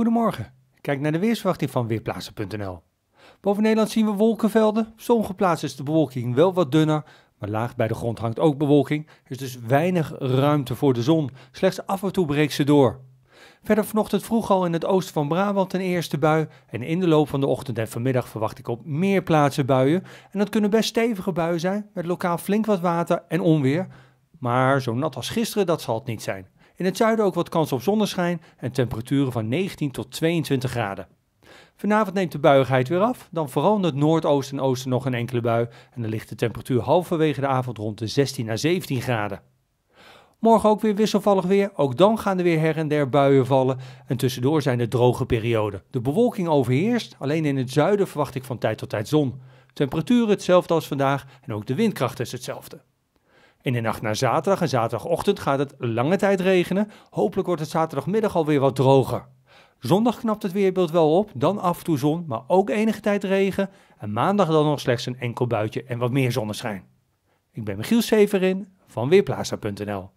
Goedemorgen. Kijk naar de weersverwachting van Weerplaatsen.nl. Boven Nederland zien we wolkenvelden. sommige plaatsen is de bewolking wel wat dunner, maar laag bij de grond hangt ook bewolking. Er is dus weinig ruimte voor de zon. Slechts af en toe breekt ze door. Verder vanochtend vroeg al in het oosten van Brabant een eerste bui. En in de loop van de ochtend en vanmiddag verwacht ik op meer plaatsen buien. En dat kunnen best stevige buien zijn, met lokaal flink wat water en onweer. Maar zo nat als gisteren, dat zal het niet zijn. In het zuiden ook wat kans op zonneschijn en temperaturen van 19 tot 22 graden. Vanavond neemt de buigheid weer af, dan vooral in het noordoosten en oosten nog een enkele bui en dan ligt de temperatuur halverwege de avond rond de 16 à 17 graden. Morgen ook weer wisselvallig weer. Ook dan gaan er weer her en der buien vallen. En tussendoor zijn er droge perioden. De bewolking overheerst. Alleen in het zuiden verwacht ik van tijd tot tijd zon. Temperatuur hetzelfde als vandaag. En ook de windkracht is hetzelfde. In de nacht naar zaterdag en zaterdagochtend gaat het lange tijd regenen. Hopelijk wordt het zaterdagmiddag alweer wat droger. Zondag knapt het weerbeeld wel op, dan af en toe zon, maar ook enige tijd regen. En maandag dan nog slechts een enkel buitje en wat meer zonneschijn. Ik ben Michiel Severin van Weerplaza.nl